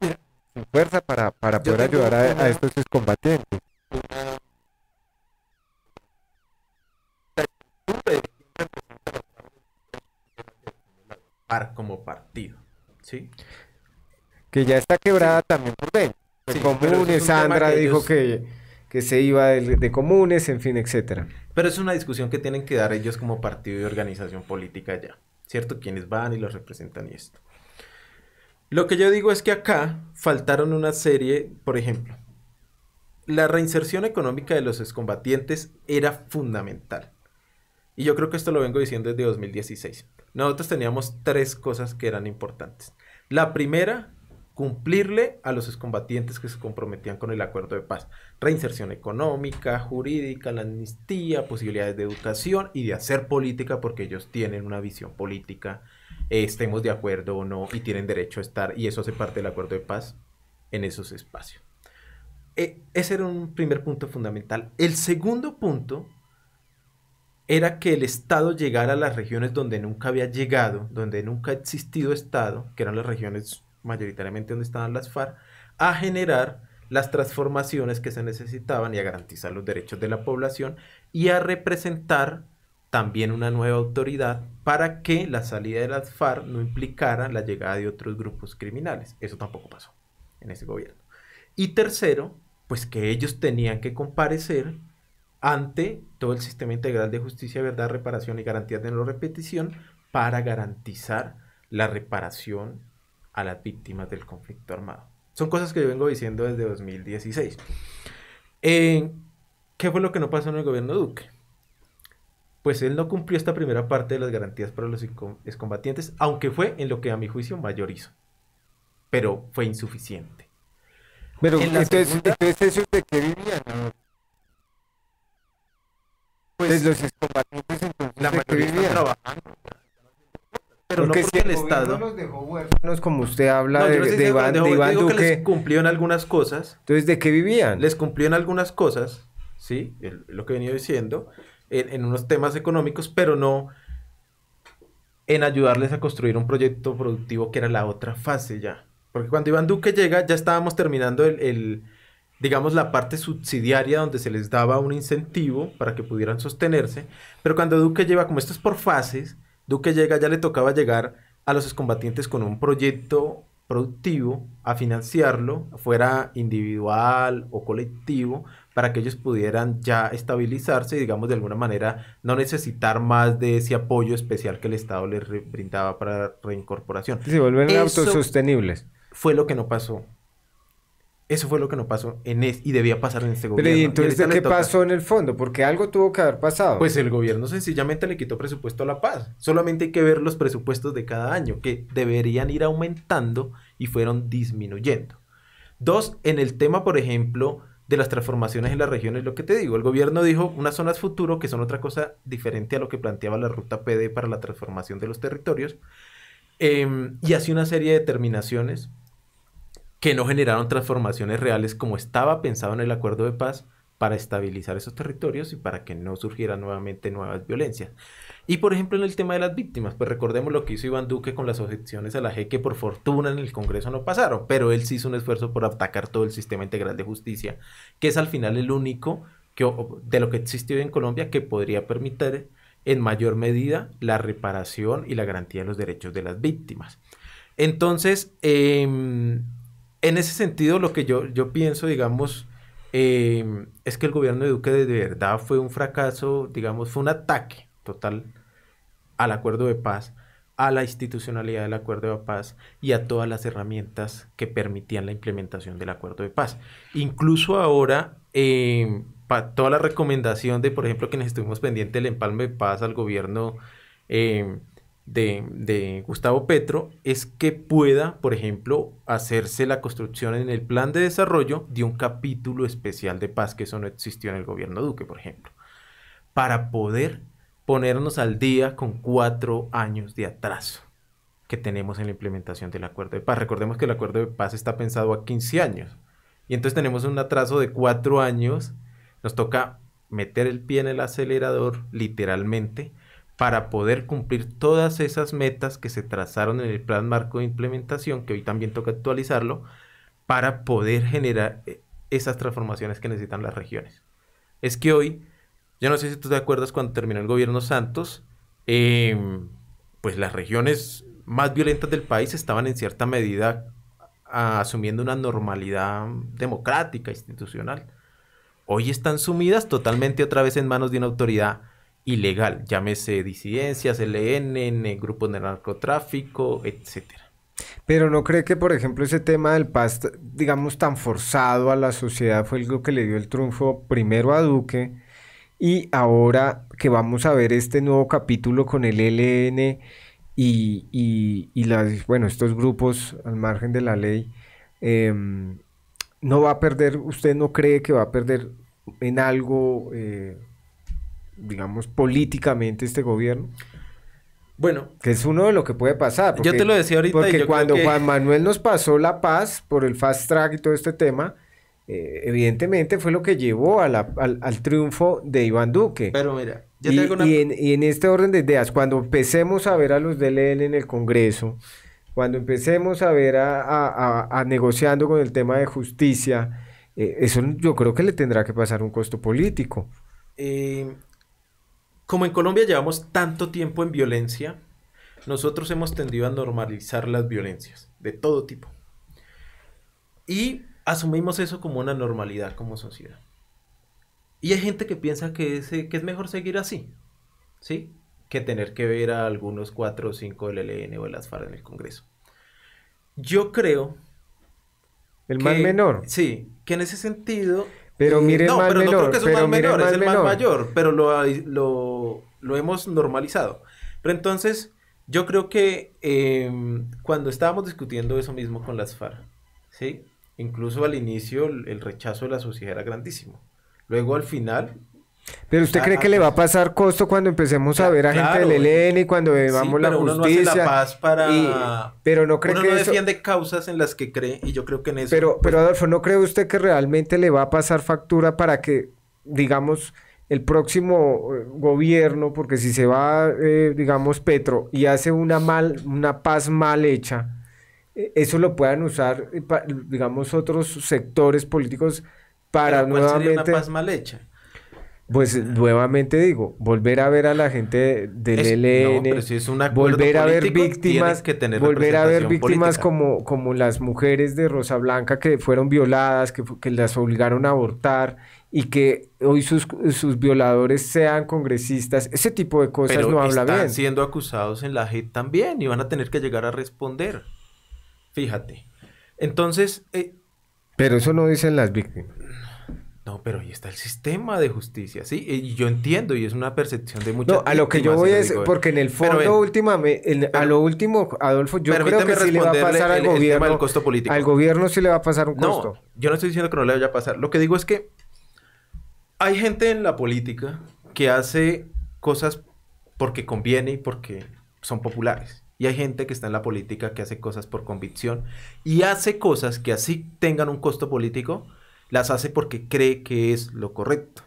sin fuerza para, poder ayudar a, estos excombatientes. como partido, ¿sí? Que ya está quebrada también por dentro. Sandra dijo que que se iba de, comunes, en fin, etcétera. Pero es una discusión que tienen que dar ellos como partido y organización política ya, ¿cierto? Quienes van y los representan y esto. Lo que yo digo es que acá faltaron una serie, por ejemplo, la reinserción económica de los excombatientes era fundamental. Y yo creo que esto lo vengo diciendo desde 2016. Nosotros teníamos tres cosas que eran importantes. La primera cumplirle a los excombatientes que se comprometían con el acuerdo de paz. Reinserción económica, jurídica, la amnistía, posibilidades de educación y de hacer política porque ellos tienen una visión política, eh, estemos de acuerdo o no, y tienen derecho a estar, y eso hace parte del acuerdo de paz en esos espacios. Eh, ese era un primer punto fundamental. El segundo punto era que el Estado llegara a las regiones donde nunca había llegado, donde nunca ha existido Estado, que eran las regiones mayoritariamente donde estaban las FARC, a generar las transformaciones que se necesitaban y a garantizar los derechos de la población y a representar también una nueva autoridad para que la salida de las FARC no implicara la llegada de otros grupos criminales. Eso tampoco pasó en ese gobierno. Y tercero, pues que ellos tenían que comparecer ante todo el sistema integral de justicia, verdad, reparación y garantía de no repetición para garantizar la reparación a las víctimas del conflicto armado. Son cosas que yo vengo diciendo desde 2016. Eh, ¿Qué fue lo que no pasó en el gobierno Duque? Pues él no cumplió esta primera parte de las garantías para los excombatientes, aunque fue en lo que a mi juicio mayor hizo. Pero fue insuficiente. Pero entonces, segunda... de qué vivían? Pues, los excombatientes entonces la mayoría trabajando. Pero porque no el, el Estado. los dejó huérfanos, como usted habla de, de, Iván, Duque. Que les cumplió en algunas cosas. Entonces, ¿de qué vivían? Les cumplió en algunas cosas, ¿sí? lo que he venido diciendo, en, unos temas económicos, pero no en ayudarles a construir un proyecto productivo que era la otra fase ya. Porque cuando Iván Duque llega, ya estábamos terminando el, el digamos, la parte subsidiaria donde se les daba un incentivo para que pudieran sostenerse. Pero cuando Duque lleva, como esto es por fases, Duque llega, ya le tocaba llegar a los excombatientes con un proyecto productivo, a financiarlo, fuera individual o colectivo, para que ellos pudieran ya estabilizarse y, digamos, de alguna manera no necesitar más de ese apoyo especial que el Estado les brindaba para reincorporación. Sí, volver autosostenibles. Fue lo que no pasó. Eso fue lo que no pasó en es, y debía pasar en este gobierno. Pero ¿qué pasó en el fondo? Porque algo tuvo que haber pasado. Pues el gobierno sencillamente le quitó presupuesto a La Paz. Solamente hay que ver los presupuestos de cada año, que deberían ir aumentando y fueron disminuyendo. Dos, en el tema, por ejemplo, de las transformaciones en las regiones, lo que te digo, el gobierno dijo unas zonas futuro, que son otra cosa diferente a lo que planteaba la ruta PD para la transformación de los territorios, em, y hace una serie de determinaciones que no generaron transformaciones reales como estaba pensado en el acuerdo de paz para estabilizar esos territorios y para que no surgieran nuevamente nuevas violencias. Y por ejemplo en el tema de las víctimas, pues recordemos lo que hizo Iván Duque con las objeciones a la G, que por fortuna en el Congreso no pasaron, pero él sí hizo un esfuerzo por atacar todo el sistema integral de justicia, que es al final el único que, de lo que existe hoy en Colombia que podría permitir en mayor medida la reparación y la garantía de los derechos de las víctimas. Entonces, eh, en ese sentido, lo que yo, yo pienso, digamos, eh, es que el gobierno de Duque de verdad fue un fracaso, digamos, fue un ataque total al acuerdo de paz, a la institucionalidad del acuerdo de paz y a todas las herramientas que permitían la implementación del acuerdo de paz. Incluso ahora, eh, toda la recomendación de, por ejemplo, que nos estuvimos pendientes del empalme de paz al gobierno. Em, de, Gustavo Petro es que pueda, por ejemplo, hacerse la construcción en el plan de desarrollo de un capítulo especial de paz, que eso no existió en el gobierno Duque, por ejemplo, para poder ponernos al día con cuatro años de atraso que tenemos en la implementación del acuerdo de paz. Recordemos que el acuerdo de paz está pensado a 15 años y entonces tenemos un atraso de cuatro años, nos toca meter el pie en el acelerador literalmente para poder cumplir todas esas metas que se trazaron en el plan marco de implementación, que hoy también toca actualizarlo, para poder generar eh, esas transformaciones que necesitan las regiones. Es que hoy, yo no sé si tú te acuerdas cuando terminó el gobierno Santos, em, pues las regiones más violentas del país estaban en cierta medida asumiendo una normalidad democrática, institucional. Hoy están sumidas totalmente otra vez en manos de una autoridad ilegal, llámese disidencias, LN, grupos de narcotráfico, etcétera. Pero no cree que, por ejemplo, ese tema del paz, digamos, tan forzado a la sociedad fue algo que le dio el triunfo primero a Duque y ahora que vamos a ver este nuevo capítulo con el LN y, las, bueno, estos grupos al margen de la ley, em, no va a perder, usted no cree que va a perder en algo eh, digamos, políticamente este gobierno? Bueno. Que es uno de lo que puede pasar. Porque, yo te lo decía ahorita. Porque cuando Juan Manuel nos pasó la paz por el fast track y todo este tema, eh, evidentemente fue lo que llevó al, al, triunfo de Iván Duque. Pero mira, y, y, en, y, en, este orden de ideas, cuando empecemos a ver a los del en el Congreso, cuando empecemos a ver a, a, a, negociando con el tema de justicia, eh, eso yo creo que le tendrá que pasar un costo político. Eh, como en Colombia llevamos tanto tiempo en violencia, nosotros hemos tendido a normalizar las violencias de todo tipo. Y asumimos eso como una normalidad como sociedad. Y hay gente que piensa que es, eh, que es mejor seguir así, ¿sí? Que tener que ver a algunos cuatro o cinco del e L.N. o de las FARC en el Congreso. Yo creo... El más mal menor. Sí, que en ese sentido... Pero mire no, creo que es un menor, es el mayor, pero lo, lo, lo, hemos normalizado. Pero entonces, yo creo que em, cuando estábamos discutiendo eso mismo con las FARC, ¿sí? incluso al inicio el, el rechazo de la sociedad era grandísimo. Luego al final pero usted ah, cree ah, que le va a pues. pasar costo cuando empecemos a ver a gente del ELN y cuando veamos la justicia. pero no cree que. no defiende causas en las que cree y yo creo que en eso. Pero, pero pues, Adolfo, ¿no cree usted que realmente le va a pasar factura para que, digamos, el próximo eh, gobierno, porque si se va, eh, digamos, Petro y hace una mal, una paz mal hecha, e, eso lo puedan usar, eh, digamos, otros sectores políticos para nuevamente. una paz mal hecha? Pues nuevamente digo, volver a ver a la gente del es, LN, volver a ver víctimas, que tener volver a ver víctimas como, como las mujeres de Rosa Blanca que fueron violadas, que, las obligaron a abortar y que hoy sus, violadores sean congresistas, ese tipo de cosas no habla están siendo acusados en la JET también y van a tener que llegar a responder. Fíjate. Entonces. Eh, pero eso no dicen las víctimas. No, pero ahí está el sistema de justicia, ¿sí? Y yo entiendo, y es una percepción de muchas No, a lo que yo voy es, porque en el fondo, a lo último, Adolfo, yo creo que sí le va a pasar al gobierno. costo político. Al gobierno sí le va a pasar un costo. No, yo no estoy diciendo que no le vaya a pasar. Lo que digo es que hay gente en la política que hace cosas porque conviene y porque son populares. Y hay gente que está en la política que hace cosas por convicción y hace cosas que así tengan un costo político las hace porque cree que es lo correcto.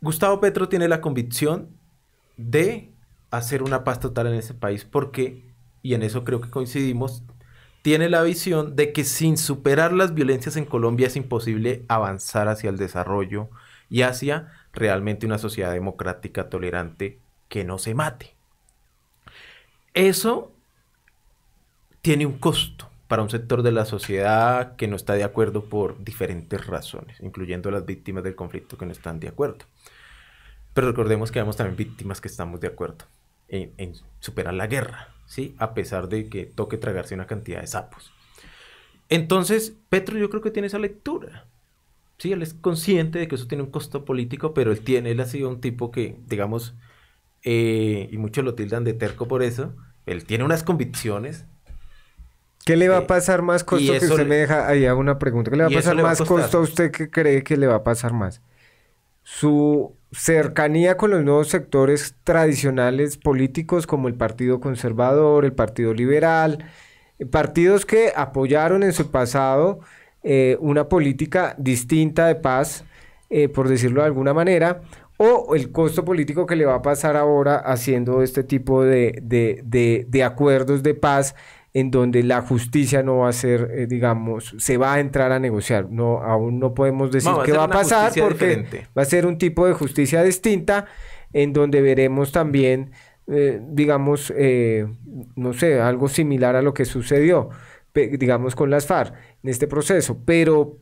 Gustavo Petro tiene la convicción de hacer una paz total en ese país porque, y en eso creo que coincidimos, tiene la visión de que sin superar las violencias en Colombia es imposible avanzar hacia el desarrollo y hacia realmente una sociedad democrática tolerante que no se mate. Eso tiene un costo para un sector de la sociedad que no está de acuerdo por diferentes razones, incluyendo las víctimas del conflicto que no están de acuerdo. Pero recordemos que vemos también víctimas que estamos de acuerdo en, superar la guerra, ¿sí? A pesar de que toque tragarse una cantidad de sapos. Entonces, Petro yo creo que tiene esa lectura. Sí, él es consciente de que eso tiene un costo político, pero él tiene, él ha sido un tipo que, digamos, eh, y muchos lo tildan de terco por eso, él tiene unas convicciones ¿Qué le va a eh, pasar más costo que usted me deja ahí una pregunta? ¿Qué le va a pasar más costo a usted que cree que le va a pasar más? Su cercanía con los nuevos sectores tradicionales políticos como el Partido Conservador, el Partido Liberal, partidos que apoyaron en su pasado eh, una política distinta de paz, eh, por decirlo de alguna manera, o el costo político que le va a pasar ahora haciendo este tipo de acuerdos de paz en donde la justicia no va a ser, eh, digamos, se va a entrar a negociar. No, aún no podemos decir qué va a pasar porque va a ser un tipo de justicia distinta en donde veremos también, eh, digamos, eh, no sé, algo similar a lo que sucedió, digamos, con las FARC en este proceso. Pero,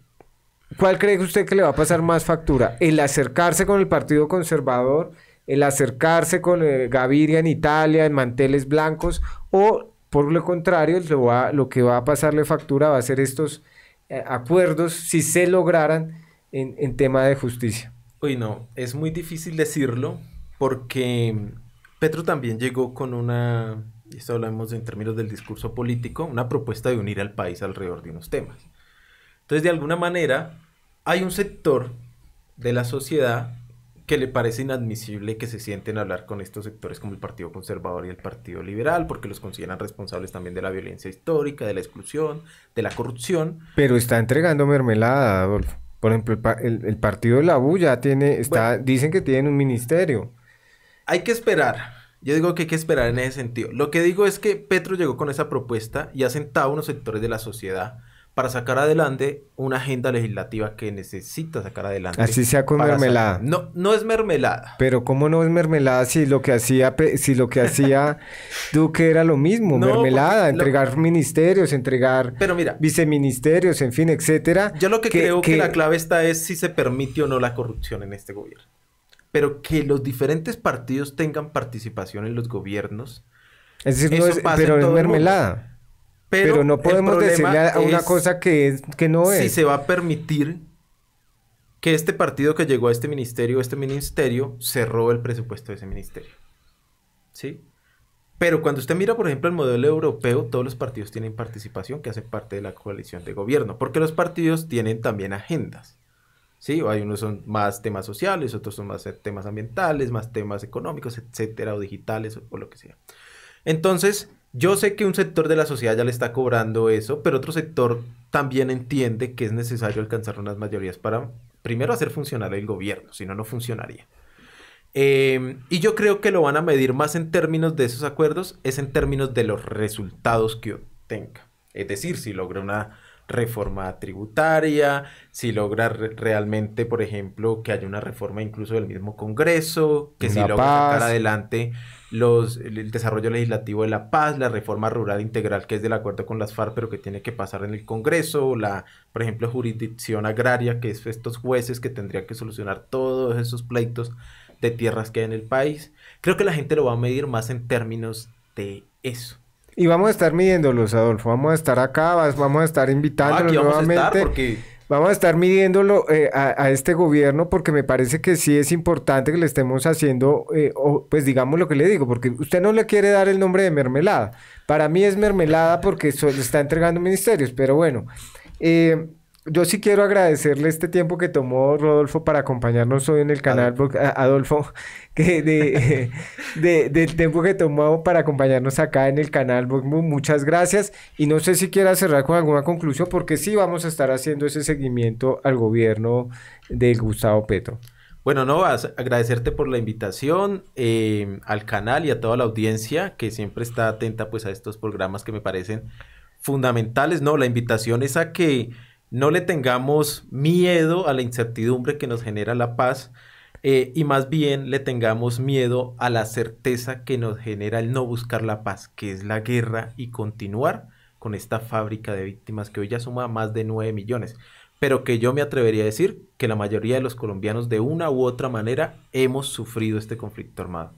¿cuál cree usted que le va a pasar más factura? ¿El acercarse con el Partido Conservador? ¿El acercarse con Gaviria en Italia, en manteles blancos? ¿O por lo contrario, lo, va, lo que va a pasarle factura va a ser estos eh, acuerdos, si se lograran, en, en tema de justicia. Uy, no, es muy difícil decirlo porque Petro también llegó con una, y esto hablamos en términos del discurso político, una propuesta de unir al país alrededor de unos temas. Entonces, de alguna manera, hay un sector de la sociedad que le parece inadmisible que se sienten a hablar con estos sectores como el Partido Conservador y el Partido Liberal, porque los consideran responsables también de la violencia histórica, de la exclusión, de la corrupción. Pero está entregando mermelada, Adolfo. Por ejemplo, el, Partido de la U ya tiene, dicen que tienen un ministerio. Hay que esperar. Yo digo que hay que esperar en ese sentido. Lo que digo es que Petro llegó con esa propuesta y ha sentado unos sectores de la sociedad para sacar adelante una agenda legislativa que necesita sacar adelante. Así sea con mermelada. No, no es mermelada. Pero cómo no es mermelada si lo que hacía si lo que hacía Duque era lo mismo, mermelada, entregar ministerios, entregar viceministerios, en fin, etcétera. Yo lo que, creo que... la clave está es si se permite o no la corrupción en este gobierno. Pero que los diferentes partidos tengan participación en los gobiernos. Es decir, no pero es mermelada. Pero, no podemos decirle a una cosa que, que no es. Si se va a permitir que este partido que llegó a este ministerio, este ministerio, se robe el presupuesto de ese ministerio. ¿Sí? Pero cuando usted mira, por ejemplo, el modelo europeo, todos los partidos tienen participación que hace parte de la coalición de gobierno, porque los partidos tienen también agendas. ¿sí? Hay unos son más temas sociales, otros son más temas ambientales, más temas económicos, etcétera, o digitales, o lo que sea. Entonces, yo sé que un sector de la sociedad ya le está cobrando eso, pero otro sector también entiende que es necesario alcanzar unas mayorías para, primero, hacer funcionar el gobierno, si no, no funcionaría. Em, y yo creo que lo van a medir más en términos de esos acuerdos, es en términos de los resultados que obtenga. Es decir, si logra una reforma tributaria, si logra realmente, por ejemplo, que haya una reforma incluso del mismo Congreso, que si logra sacar adelante los, el desarrollo legislativo de la paz, la reforma rural integral que es del acuerdo con las FARC, pero que tiene que pasar en el Congreso, la, por ejemplo, jurisdicción agraria, que es estos jueces que tendrían que solucionar todos esos pleitos de tierras que hay en el país. Creo que la gente lo va a medir más en términos de eso. Y vamos a estar midiéndolos, Adolfo. Vamos a estar acá, vamos a estar ah, invitándolos aquí vamos nuevamente. A estar porque Vamos a estar midiéndolo eh, a, a, este gobierno porque me parece que sí es importante que le estemos haciendo, eh, o, pues digamos lo que le digo, porque usted no le quiere dar el nombre de mermelada. Para mí es mermelada porque eso le está entregando ministerios, pero bueno. Eh, yo sí quiero agradecerle este tiempo que tomó Rodolfo para acompañarnos hoy en el canal, Adolfo, que de, del tiempo que tomó para acompañarnos acá en el canal. Muchas gracias. Y no sé si quiera cerrar con alguna conclusión, porque sí vamos a estar haciendo ese seguimiento al gobierno de Gustavo Petro. Bueno, no, agradecerte por la invitación em, al canal y a toda la audiencia que siempre está atenta pues a estos programas que me parecen fundamentales. No, la invitación es a que no le tengamos miedo a la incertidumbre que nos genera la paz eh, y más bien le tengamos miedo a la certeza que nos genera el no buscar la paz, que es la guerra y continuar con esta fábrica de víctimas que hoy ya suma más de 9 millones pero que yo me atrevería a decir que la mayoría de los colombianos de una u otra manera hemos sufrido este conflicto armado.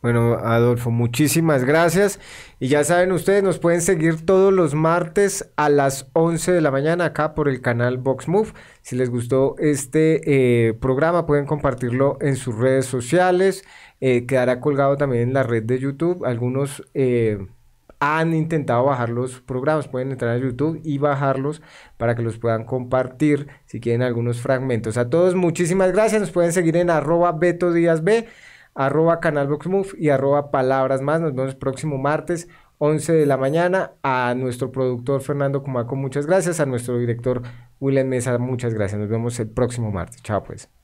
Bueno, Adolfo, muchísimas gracias. Y ya saben ustedes, nos pueden seguir todos los martes a las 11 de la mañana acá por el canal Vox Move. Si les gustó este eh, programa, pueden compartirlo en sus redes sociales. Eh, quedará colgado también en la red de YouTube. Algunos eh, han intentado bajar los programas, pueden entrar a YouTube y bajarlos para que los puedan compartir si quieren algunos fragmentos. A todos, muchísimas gracias. Nos pueden seguir en arroba Beto Díaz B arroba canalboxmove y arroba palabras más. Nos vemos el próximo martes, 11 de la mañana. A nuestro productor Fernando Cumaco, muchas gracias. A nuestro director William Mesa, muchas gracias. Nos vemos el próximo martes. Chao pues.